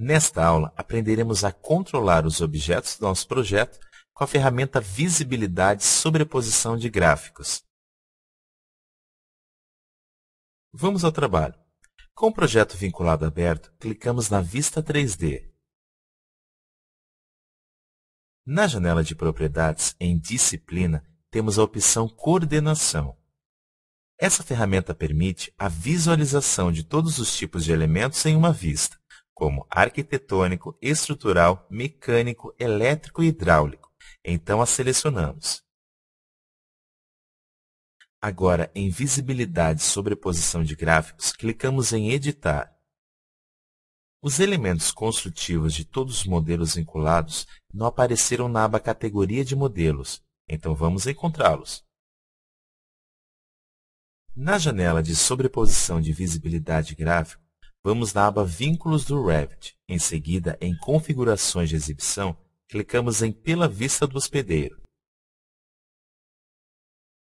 Nesta aula, aprenderemos a controlar os objetos do nosso projeto com a ferramenta Visibilidade Sobreposição de Gráficos. Vamos ao trabalho. Com o projeto vinculado aberto, clicamos na Vista 3D. Na janela de propriedades, em Disciplina, temos a opção Coordenação. Essa ferramenta permite a visualização de todos os tipos de elementos em uma vista como arquitetônico, estrutural, mecânico, elétrico e hidráulico. Então as selecionamos. Agora, em Visibilidade e Sobreposição de Gráficos, clicamos em Editar. Os elementos construtivos de todos os modelos vinculados não apareceram na aba Categoria de Modelos, então vamos encontrá-los. Na janela de Sobreposição de Visibilidade Gráfico, Vamos na aba Vínculos do Revit. Em seguida, em Configurações de Exibição, clicamos em Pela Vista do Hospedeiro.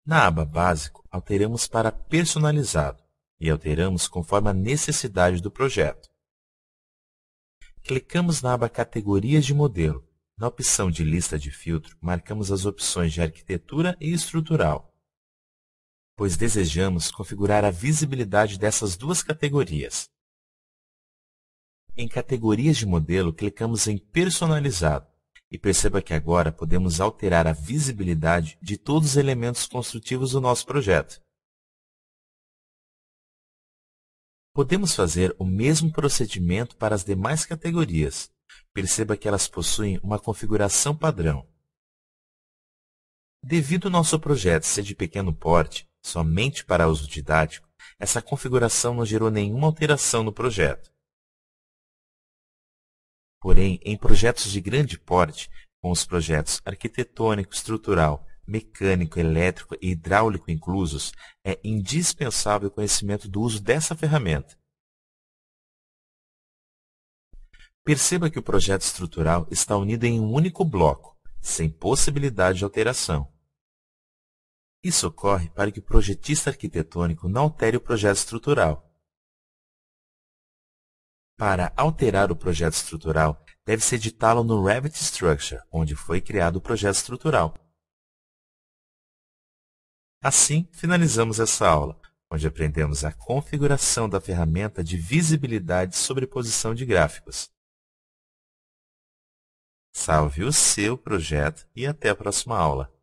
Na aba Básico, alteramos para Personalizado e alteramos conforme a necessidade do projeto. Clicamos na aba Categorias de Modelo. Na opção de Lista de filtro, marcamos as opções de Arquitetura e Estrutural, pois desejamos configurar a visibilidade dessas duas categorias. Em categorias de modelo, clicamos em personalizado e perceba que agora podemos alterar a visibilidade de todos os elementos construtivos do nosso projeto. Podemos fazer o mesmo procedimento para as demais categorias. Perceba que elas possuem uma configuração padrão. Devido ao nosso projeto ser de pequeno porte, somente para uso didático, essa configuração não gerou nenhuma alteração no projeto. Porém, em projetos de grande porte, com os projetos arquitetônico, estrutural, mecânico, elétrico e hidráulico inclusos, é indispensável o conhecimento do uso dessa ferramenta. Perceba que o projeto estrutural está unido em um único bloco, sem possibilidade de alteração. Isso ocorre para que o projetista arquitetônico não altere o projeto estrutural, para alterar o projeto estrutural, deve-se editá-lo no Revit Structure, onde foi criado o projeto estrutural. Assim, finalizamos essa aula, onde aprendemos a configuração da ferramenta de visibilidade sobre sobreposição de gráficos. Salve o seu projeto e até a próxima aula.